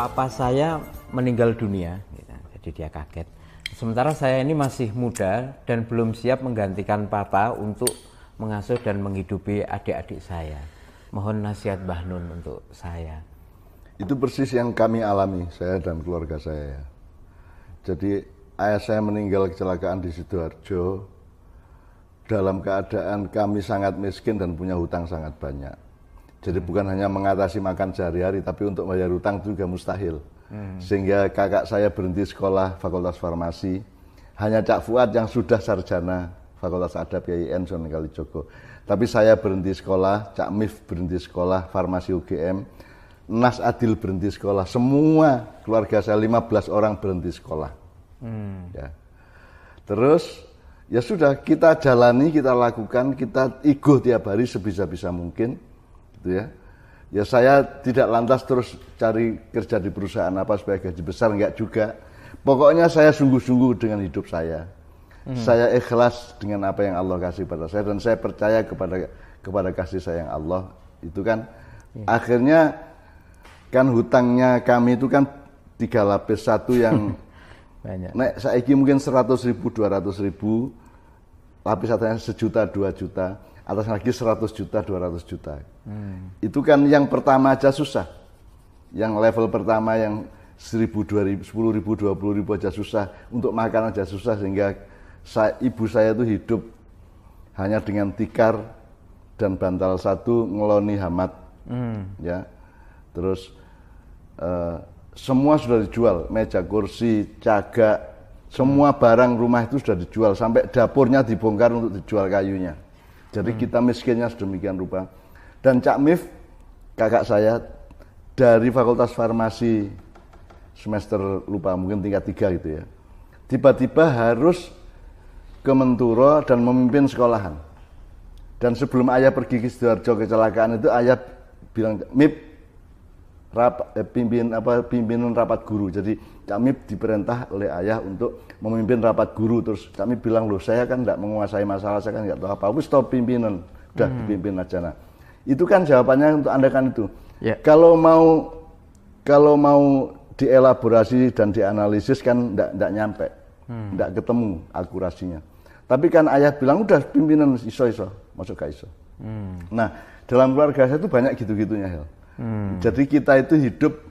papa saya meninggal dunia gitu. jadi dia kaget sementara saya ini masih muda dan belum siap menggantikan papa untuk mengasuh dan menghidupi adik-adik saya mohon nasihat Mbah Nun untuk saya itu persis yang kami alami saya dan keluarga saya ya. jadi ayah saya meninggal kecelakaan di Sidoarjo dalam keadaan kami sangat miskin dan punya hutang sangat banyak jadi bukan hanya mengatasi makan sehari-hari, tapi untuk bayar utang itu juga mustahil. Hmm. Sehingga kakak saya berhenti sekolah Fakultas Farmasi. Hanya Cak Fuad yang sudah sarjana Fakultas Adab YIN Sunan Kalijogo. Tapi saya berhenti sekolah, Cak Mif berhenti sekolah, Farmasi UGM, Nas Adil berhenti sekolah. Semua keluarga saya 15 orang berhenti sekolah. Hmm. Ya. Terus ya sudah kita jalani, kita lakukan, kita ikut tiap hari sebisa-bisa mungkin gitu ya ya saya tidak lantas terus cari kerja di perusahaan apa supaya gaji besar enggak juga pokoknya saya sungguh-sungguh dengan hidup saya hmm. saya ikhlas dengan apa yang Allah kasih pada saya dan saya percaya kepada kepada kasih sayang Allah itu kan hmm. akhirnya kan hutangnya kami itu kan tiga lapis satu yang banyak nek saiki mungkin seratus ribu dua ratus ribu lapis satunya sejuta dua juta atas lagi 100 juta 200 juta hmm. itu kan yang pertama aja susah yang level pertama yang 1000 2000 10 ribu 20 ribu aja susah untuk makan aja susah sehingga saya, ibu saya itu hidup hanya dengan tikar dan bantal satu ngeloni hamat hmm. ya terus uh, semua sudah dijual meja kursi cagak semua barang rumah itu sudah dijual sampai dapurnya dibongkar untuk dijual kayunya jadi hmm. kita miskinnya sedemikian rupa. Dan Cak Mif, kakak saya dari Fakultas Farmasi semester lupa mungkin tingkat tiga gitu ya. Tiba-tiba harus ke Menturo dan memimpin sekolahan. Dan sebelum ayah pergi ke Sidoarjo kecelakaan itu ayah bilang Mip rap, eh, pimpin apa pimpinan rapat guru. Jadi kami diperintah oleh ayah untuk memimpin rapat guru terus kami bilang loh saya kan nggak menguasai masalah saya kan nggak tahu apa aku stop pimpinan udah hmm. dipimpin aja nah itu kan jawabannya untuk anda kan itu yeah. kalau mau kalau mau dielaborasi dan dianalisis kan nggak nyampe hmm. nggak hmm. ketemu akurasinya tapi kan ayah bilang udah pimpinan iso iso masuk ke iso hmm. nah dalam keluarga saya itu banyak gitu gitunya hmm. jadi kita itu hidup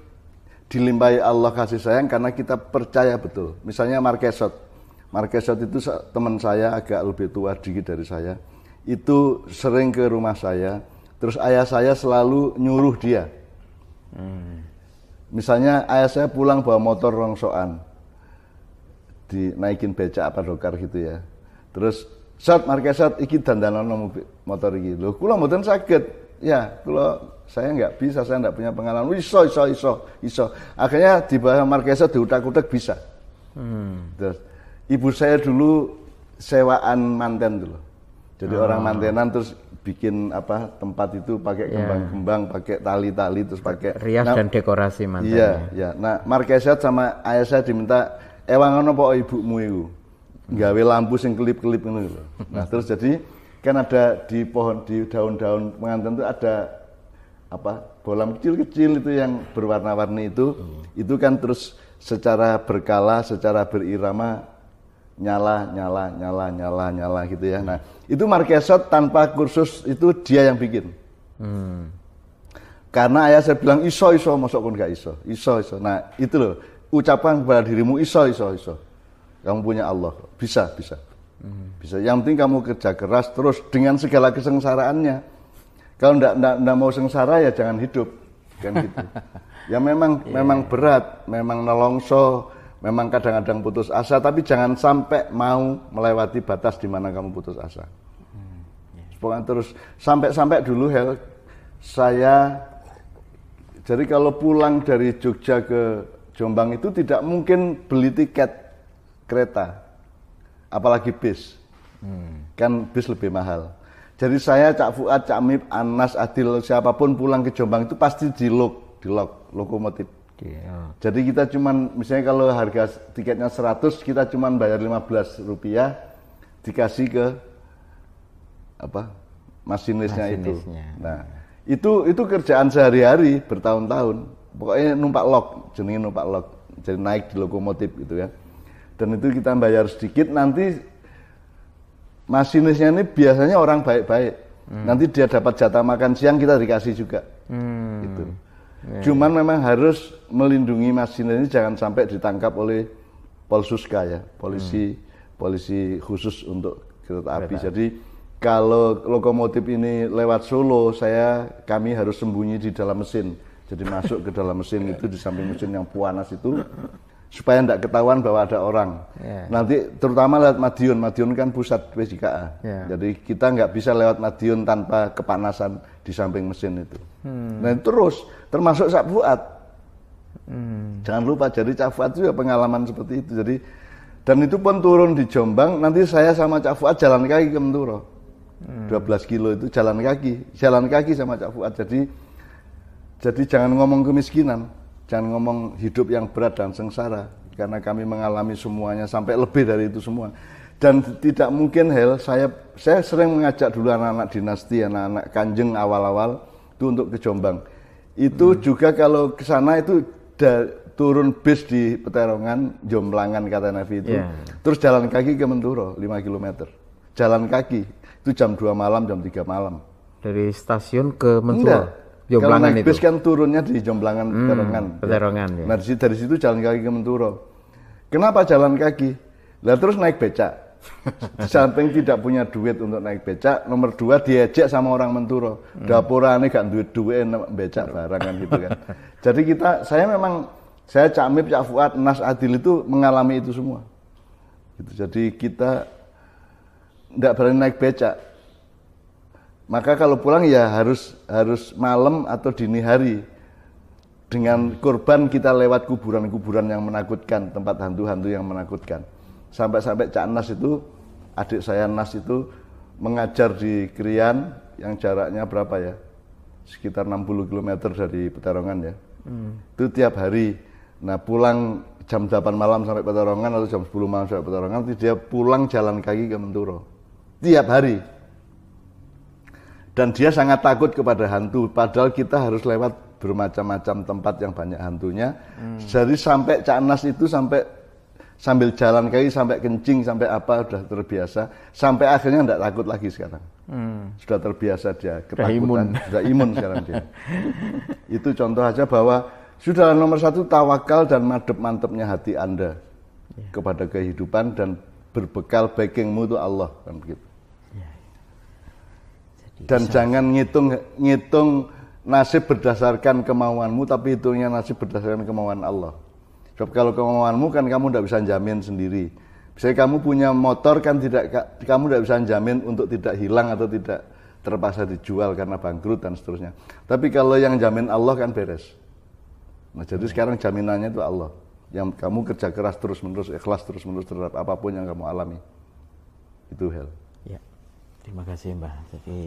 dilimpahi Allah kasih sayang karena kita percaya betul. Misalnya Markesot. Markesot itu teman saya agak lebih tua dikit dari saya. Itu sering ke rumah saya. Terus ayah saya selalu nyuruh dia. Misalnya ayah saya pulang bawa motor rongsoan. Dinaikin becak apa dokar gitu ya. Terus, Sot, Markesot, iki dandanan motor gitu, Loh, kula sakit. Ya, kula saya nggak bisa, saya nggak punya pengalaman. Iso, iso, iso, iso. Akhirnya di bawah Marquesa di utak bisa. Hmm. Terus, ibu saya dulu sewaan manten dulu. Jadi oh. orang mantenan terus bikin apa tempat itu pakai kembang-kembang, iya. yeah. pakai tali-tali, terus pakai rias nah, dan dekorasi manten. Iya, ya. iya. Nah, Marquesa sama ayah saya diminta ewangan eh, apa ibumu itu nggawe lampu sing kelip-kelip ngono Nah, terus jadi kan ada di pohon di daun-daun pengantin itu ada apa bolam kecil-kecil itu yang berwarna-warni itu hmm. itu kan terus secara berkala secara berirama nyala nyala nyala nyala nyala gitu ya nah itu Marquesot tanpa kursus itu dia yang bikin hmm. karena ayah saya bilang iso iso masuk pun gak iso iso iso nah itu loh ucapan kepada dirimu iso iso iso kamu punya Allah bisa bisa hmm. bisa yang penting kamu kerja keras terus dengan segala kesengsaraannya kalau tidak mau sengsara ya jangan hidup, kan gitu. ya memang yeah. memang berat, memang nelongso, memang kadang-kadang putus asa, tapi jangan sampai mau melewati batas di mana kamu putus asa. Hmm, yeah. terus sampai-sampai dulu Hel, saya jadi kalau pulang dari Jogja ke Jombang itu tidak mungkin beli tiket kereta, apalagi bis. Hmm. Kan bis lebih mahal. Jadi saya Cak Fuad, Cak Mip, Anas, Adil, siapapun pulang ke Jombang itu pasti di lok, di lok, lokomotif. Okay, ya. Jadi kita cuman misalnya kalau harga tiketnya 100 kita cuman bayar 15 rupiah dikasih ke apa masinisnya, masinisnya. itu. Nah itu itu kerjaan sehari-hari bertahun-tahun. Pokoknya numpak lok, jenis numpak lok, jadi naik di lokomotif gitu ya. Dan itu kita bayar sedikit nanti masinisnya ini biasanya orang baik-baik. Hmm. Nanti dia dapat jatah makan siang kita dikasih juga. Hmm. Gitu. Yeah. Cuman iya. memang harus melindungi masinis ini jangan sampai ditangkap oleh Polsuska ya, polisi hmm. polisi khusus untuk kereta api. Betul. Jadi kalau lokomotif ini lewat Solo, saya kami harus sembunyi di dalam mesin. Jadi masuk ke dalam mesin itu di samping mesin yang panas itu supaya tidak ketahuan bahwa ada orang. Yeah. Nanti terutama lewat Madiun, Madiun kan pusat PJKA. Yeah. Jadi kita nggak bisa lewat Madiun tanpa kepanasan di samping mesin itu. Hmm. Nah terus termasuk Cak Fuad. Hmm. Jangan lupa jadi Cak Fuad juga ya pengalaman seperti itu. Jadi dan itu pun turun di Jombang, nanti saya sama Cak Fuad jalan kaki ke Menturo. Hmm. 12 kilo itu jalan kaki, jalan kaki sama Cak Fuad. Jadi jadi jangan ngomong kemiskinan Jangan ngomong hidup yang berat dan sengsara karena kami mengalami semuanya sampai lebih dari itu semua. Dan tidak mungkin Hel, saya saya sering mengajak dulu anak-anak dinasti, anak-anak Kanjeng awal-awal itu untuk ke Jombang. Itu hmm. juga kalau ke sana itu da, turun bis di Peterongan, Jomblangan kata Nabi itu. Yeah. Terus jalan kaki ke Menturo 5 km. Jalan kaki itu jam 2 malam, jam 3 malam. Dari stasiun ke Menturo. Enggak Jomblangan Kalau naik itu. bis kan turunnya di Jomblangan, hmm, Terongan. Terongan ya. ya. Nah dari, dari situ jalan kaki ke Menturo. Kenapa jalan kaki? Lah terus naik becak. Samping tidak punya duit untuk naik becak, nomor dua diejek sama orang Menturo. Hmm. Dapurane gak duit duit becak barang kan gitu kan. Jadi kita, saya memang, saya Cak Mip, Cak Fuad, Nas Adil itu mengalami itu semua. Gitu. Jadi kita tidak berani naik becak, maka kalau pulang ya harus harus malam atau dini hari dengan korban kita lewat kuburan-kuburan yang menakutkan, tempat hantu-hantu yang menakutkan. Sampai-sampai Cak Nas itu, adik saya Nas itu mengajar di Krian yang jaraknya berapa ya? Sekitar 60 km dari Petarongan ya. Hmm. Itu tiap hari. Nah pulang jam 8 malam sampai Petarongan atau jam 10 malam sampai Petarongan, dia pulang jalan kaki ke Menturo. Tiap hari dan dia sangat takut kepada hantu, padahal kita harus lewat bermacam-macam tempat yang banyak hantunya. Hmm. Jadi sampai Cak Nas itu sampai sambil jalan kaki sampai kencing sampai apa sudah terbiasa sampai akhirnya tidak takut lagi sekarang hmm. sudah terbiasa dia ketakutan sudah imun, sudah imun sekarang dia itu contoh aja bahwa sudah nomor satu tawakal dan madep mantepnya hati anda yeah. kepada kehidupan dan berbekal backingmu itu Allah kan begitu yeah. Ya dan Bisa. jangan ngitung ngitung nasib berdasarkan kemauanmu tapi hitungnya nasib berdasarkan kemauan Allah sebab kalau kemauanmu kan kamu tidak bisa jamin sendiri misalnya kamu punya motor kan tidak kamu tidak bisa jamin untuk tidak hilang atau tidak terpaksa dijual karena bangkrut dan seterusnya tapi kalau yang jamin Allah kan beres nah jadi hmm. sekarang jaminannya itu Allah yang kamu kerja keras terus menerus ikhlas terus menerus terhadap apapun yang kamu alami itu hell Terima kasih mbak, Jadi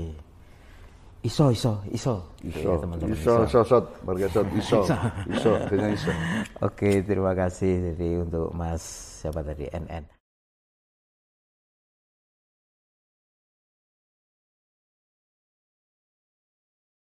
iso iso iso. Iso iso iso sot iso iso iso iso. Oke, terima kasih jadi untuk Mas siapa tadi NN.